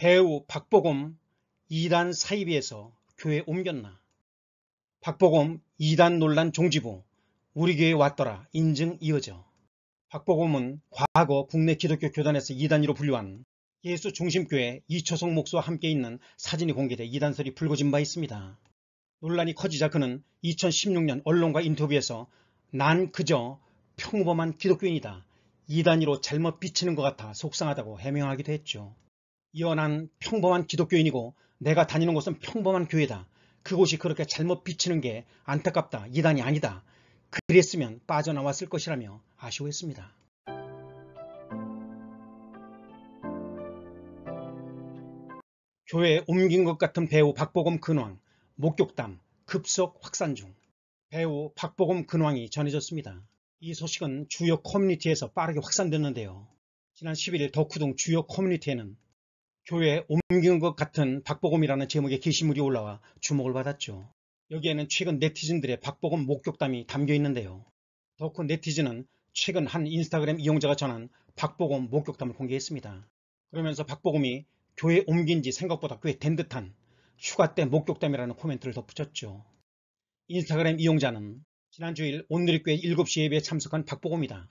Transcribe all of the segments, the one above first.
배우 박보검 2단 사이비에서 교회 옮겼나 박보검 2단 논란 종지부 우리 교회 왔더라 인증 이어져 박보검은 과거 국내 기독교 교단에서 2단위로 분류한 예수 중심교회 이초성 목수와 함께 있는 사진이 공개돼 2단설이 불거진 바 있습니다. 논란이 커지자 그는 2016년 언론과 인터뷰에서 난 그저 평범한 기독교인이다. 2단위로 잘못 비치는 것 같아 속상하다고 해명하기도 했죠. 이혼한 평범한 기독교인이고 내가 다니는 곳은 평범한 교회다. 그곳이 그렇게 잘못 비치는 게 안타깝다. 이단이 아니다. 그랬으면 빠져나왔을 것이라며 아쉬워했습니다. 교회에 옮긴 것 같은 배우 박보검 근황, 목격담, 급속 확산 중 배우 박보검 근황이 전해졌습니다. 이 소식은 주요 커뮤니티에서 빠르게 확산됐는데요. 지난 11일 덕후동 주요 커뮤니티에는 교회에 옮기는 것 같은 박보검이라는 제목의 게시물이 올라와 주목을 받았죠. 여기에는 최근 네티즌들의 박보검 목격담이 담겨 있는데요. 더큰 네티즌은 최근 한 인스타그램 이용자가 전한 박보검 목격담을 공개했습니다. 그러면서 박보검이 교회 옮긴 지 생각보다 꽤 된 듯한 휴가 때 목격담이라는 코멘트를 덧붙였죠. 인스타그램 이용자는 지난 주일 온누리교회 7시 예배에 참석한 박보검이다.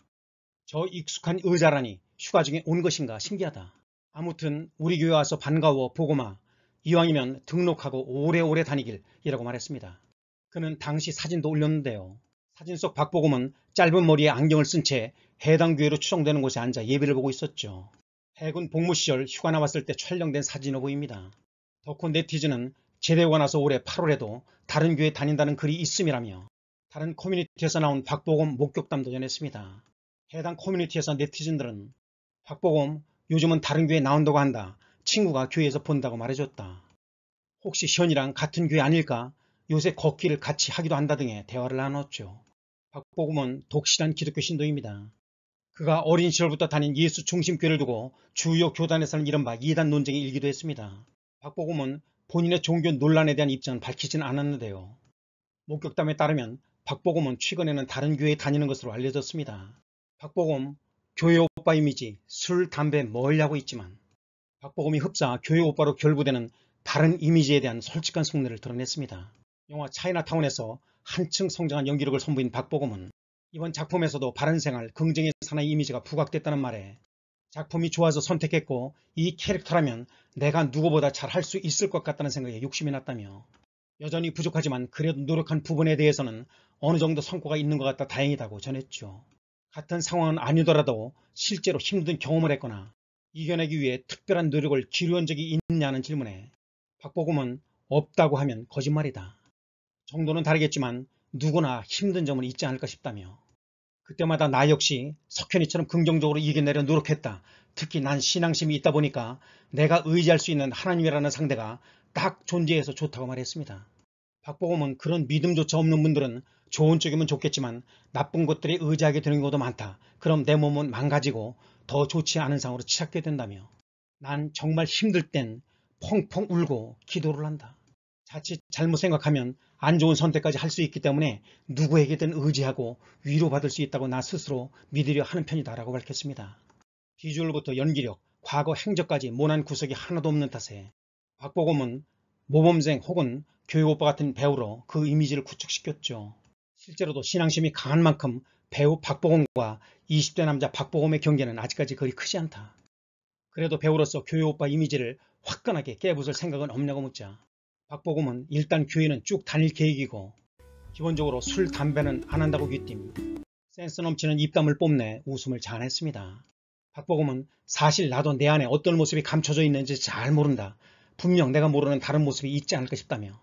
저 익숙한 의자라니 휴가 중에 온 것인가 신기하다. 아무튼 우리 교회 와서 반가워 보고마 이왕이면 등록하고 오래오래 다니길 이라고 말했습니다. 그는 당시 사진도 올렸는데요. 사진 속 박보검은 짧은 머리에 안경을 쓴 채 해당 교회로 추정되는 곳에 앉아 예배를 보고 있었죠. 해군 복무 시절 휴가 나왔을 때 촬영된 사진으로 보입니다. 덕후 네티즌은 제대가 나서 올해 8월에도 다른 교회 다닌다는 글이 있음이라며 다른 커뮤니티에서 나온 박보검 목격담도 전했습니다. 해당 커뮤니티에서 네티즌들은 박보검 요즘은 다른 교회 나온다고 한다. 친구가 교회에서 본다고 말해줬다. 혹시 현이랑 같은 교회 아닐까? 요새 걷기를 같이 하기도 한다 등의 대화를 나눴죠. 박보검은 독실한 기독교 신도입니다. 그가 어린 시절부터 다닌 예수 중심교회를 두고 주요 교단에서는 이른바 이단 논쟁이 일기도 했습니다. 박보검은 본인의 종교 논란에 대한 입장은 밝히진 않았는데요. 목격담에 따르면 박보검은 최근에는 다른 교회에 다니는 것으로 알려졌습니다. 박보검 교회 오빠 이미지, 술, 담배, 뭘 하고 있지만 박보검이 흡사 교회 오빠로 결부되는 다른 이미지에 대한 솔직한 속내를 드러냈습니다. 영화 차이나타운에서 한층 성장한 연기력을 선보인 박보검은 이번 작품에서도 바른생활, 긍정의 사나이 이미지가 부각됐다는 말에 작품이 좋아서 선택했고 이 캐릭터라면 내가 누구보다 잘 할 수 있을 것 같다는 생각에 욕심이 났다며 여전히 부족하지만 그래도 노력한 부분에 대해서는 어느 정도 성과가 있는 것 같다 다행이다고 전했죠. 같은 상황은 아니더라도 실제로 힘든 경험을 했거나 이겨내기 위해 특별한 노력을 기울인 적이 있냐는 질문에 박보검은 없다고 하면 거짓말이다. 정도는 다르겠지만 누구나 힘든 점은 있지 않을까 싶다며 그때마다 나 역시 석현이처럼 긍정적으로 이겨내려 노력했다. 특히 난 신앙심이 있다 보니까 내가 의지할 수 있는 하나님이라는 상대가 딱 존재해서 좋다고 말했습니다. 박보검은 그런 믿음조차 없는 분들은 좋은 쪽이면 좋겠지만 나쁜 것들이 의지하게 되는 것도 많다. 그럼 내 몸은 망가지고 더 좋지 않은 상으로 치닫게 된다며 난 정말 힘들 땐 펑펑 울고 기도를 한다. 자칫 잘못 생각하면 안 좋은 선택까지 할 수 있기 때문에 누구에게든 의지하고 위로받을 수 있다고 나 스스로 믿으려 하는 편이다라고 밝혔습니다. 비주얼부터 연기력, 과거 행적까지 모난 구석이 하나도 없는 탓에 박보검은 모범생 혹은 교육오빠 같은 배우로 그 이미지를 구축시켰죠. 실제로도 신앙심이 강한 만큼 배우 박보검과 20대 남자 박보검의 경계는 아직까지 거의 크지 않다. 그래도 배우로서 교회 오빠 이미지를 화끈하게 깨부술 생각은 없냐고 묻자 박보검은 일단 교회는 쭉 다닐 계획이고 기본적으로 술, 담배는 안 한다고 귀띔 센스 넘치는 입담을 뽐내 웃음을 자아냈습니다. 박보검은 사실 나도 내 안에 어떤 모습이 감춰져 있는지 잘 모른다. 분명 내가 모르는 다른 모습이 있지 않을까 싶다며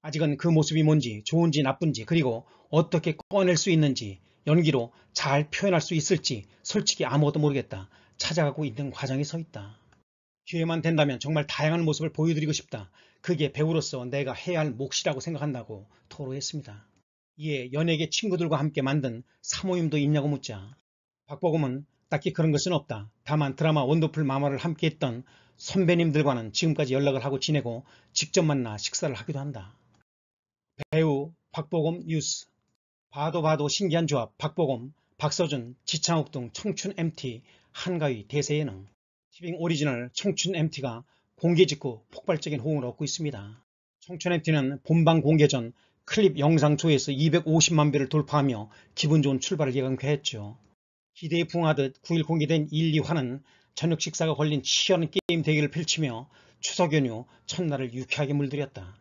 아직은 그 모습이 뭔지 좋은지 나쁜지 그리고 어떻게 꺼낼 수 있는지 연기로 잘 표현할 수 있을지 솔직히 아무것도 모르겠다. 찾아가고 있는 과정에 서 있다. 기회만 된다면 정말 다양한 모습을 보여드리고 싶다. 그게 배우로서 내가 해야 할 몫이라고 생각한다고 토로했습니다. 이에 연예계 친구들과 함께 만든 사모임도 있냐고 묻자 박보검은 딱히 그런 것은 없다. 다만 드라마 원더풀 마마를 함께했던 선배님들과는 지금까지 연락을 하고 지내고 직접 만나 식사를 하기도 한다. 배우 박보검 뉴스 봐도 봐도 신기한 조합 박보검, 박서준, 지창욱 등 청춘 MT 한가위 대세에는 티빙 오리지널 청춘 MT가 공개 직후 폭발적인 호응을 얻고 있습니다. 청춘 MT는 본방 공개 전 클립 영상 조회수 250만 뷰를 돌파하며 기분 좋은 출발을 예감케했죠. 기대에 부응하듯 9일 공개된 1, 2화는 저녁 식사가 걸린 치열한 게임 대결을 펼치며 추석 연휴 첫날을 유쾌하게 물들였다.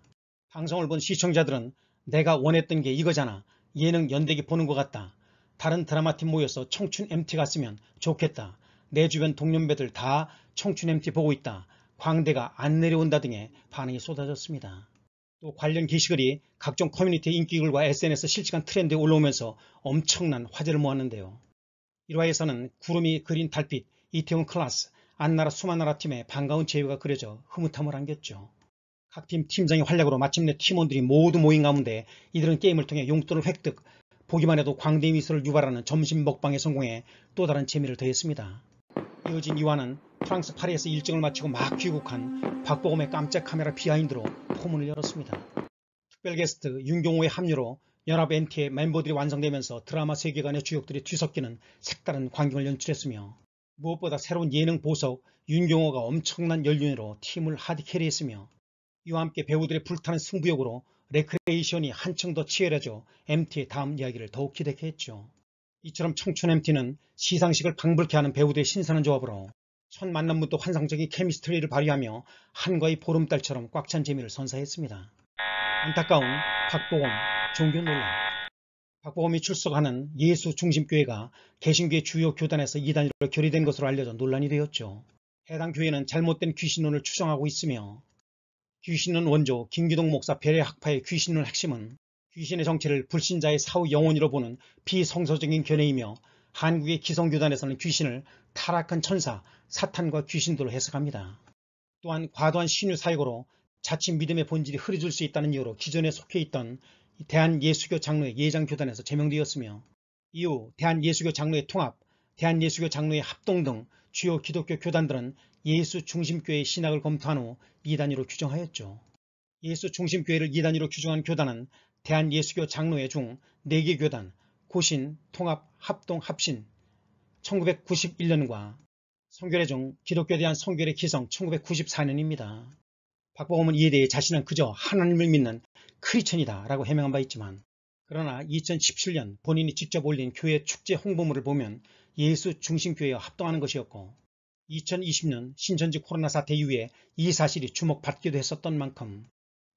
방송을 본 시청자들은 내가 원했던 게 이거잖아. 예능 연대기 보는 것 같다. 다른 드라마팀 모여서 청춘 MT 갔으면 좋겠다. 내 주변 동년배들 다 청춘 MT 보고 있다. 광대가 안 내려온다 등의 반응이 쏟아졌습니다. 또 관련 게시글이 각종 커뮤니티 인기글과 SNS 실시간 트렌드에 올라오면서 엄청난 화제를 모았는데요. 1화에서는 구름이 그린 달빛, 이태원 클라스, 안나라 수마나라 팀의 반가운 제휴가 그려져 흐뭇함을 안겼죠. 각팀 팀장의 활약으로 마침내 팀원들이 모두 모인 가운데 이들은 게임을 통해 용돈을 획득, 보기만 해도 광대 미소를 유발하는 점심 먹방에 성공해 또 다른 재미를 더했습니다. 이어진 이화는 프랑스 파리에서 일정을 마치고 막 귀국한 박보검의 깜짝 카메라 비하인드로 포문을 열었습니다. 특별 게스트 윤경호의 합류로 연합 NT의 멤버들이 완성되면서 드라마 세계관의 주역들이 뒤섞이는 색다른 광경을 연출했으며 무엇보다 새로운 예능 보석 윤경호가 엄청난 연륜으로 팀을 하드캐리했으며 이와 함께 배우들의 불타는 승부욕으로 레크레이션이 한층 더 치열해져 MT의 다음 이야기를 더욱 기대케 했죠. 이처럼 청춘 MT는 시상식을 방불케 하는 배우들의 신선한 조합으로 첫 만남부터 환상적인 케미스트리를 발휘하며 한과의 보름달처럼 꽉 찬 재미를 선사했습니다. 안타까운 박보검 종교 논란 박보검이 출석하는 예수중심교회가 개신교의 주요 교단에서 이단으로 결의된 것으로 알려져 논란이 되었죠. 해당 교회는 잘못된 귀신론을 추정하고 있으며 귀신은 원조 김규동 목사 베레 학파의 귀신론 핵심은 귀신의 정체를 불신자의 사후 영혼이로 보는 비성서적인 견해이며 한국의 기성교단에서는 귀신을 타락한 천사, 사탄과 귀신들로 해석합니다. 또한 과도한 신유 사역으로 자칫 믿음의 본질이 흐려질 수 있다는 이유로 기존에 속해 있던 대한예수교 장로의 예장교단에서 제명되었으며 이후 대한예수교 장로의 통합, 대한예수교 장로의 합동 등 주요 기독교 교단들은 예수 중심교회의 신학을 검토한 후 2단위로 규정하였죠. 예수 중심교회를 2단위로 규정한 교단은 대한예수교 장로회 중 4개 교단, 고신, 통합, 합동, 합신 1991년과 성결회 중 기독교에 대한 성결의 기성 1994년입니다. 박보검은 이에 대해 자신은 그저 하나님을 믿는 크리천이다 라고 해명한 바 있지만 그러나 2017년 본인이 직접 올린 교회 축제 홍보물을 보면 예수 중심교회와 합동하는 것이었고 2020년 신천지 코로나 사태 이후에 이 사실이 주목받기도 했었던 만큼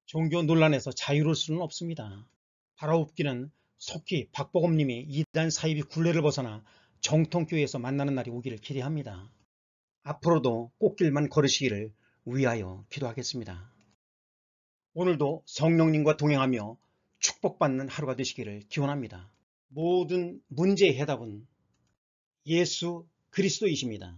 종교 논란에서 자유로울 수는 없습니다. 바라옵기는 속히 박보검님이 이단 사이비 굴레를 벗어나 정통교회에서 만나는 날이 오기를 기대합니다. 앞으로도 꽃길만 걸으시기를 위하여 기도하겠습니다. 오늘도 성령님과 동행하며 축복받는 하루가 되시기를 기원합니다. 모든 문제의 해답은 예수 그리스도이십니다.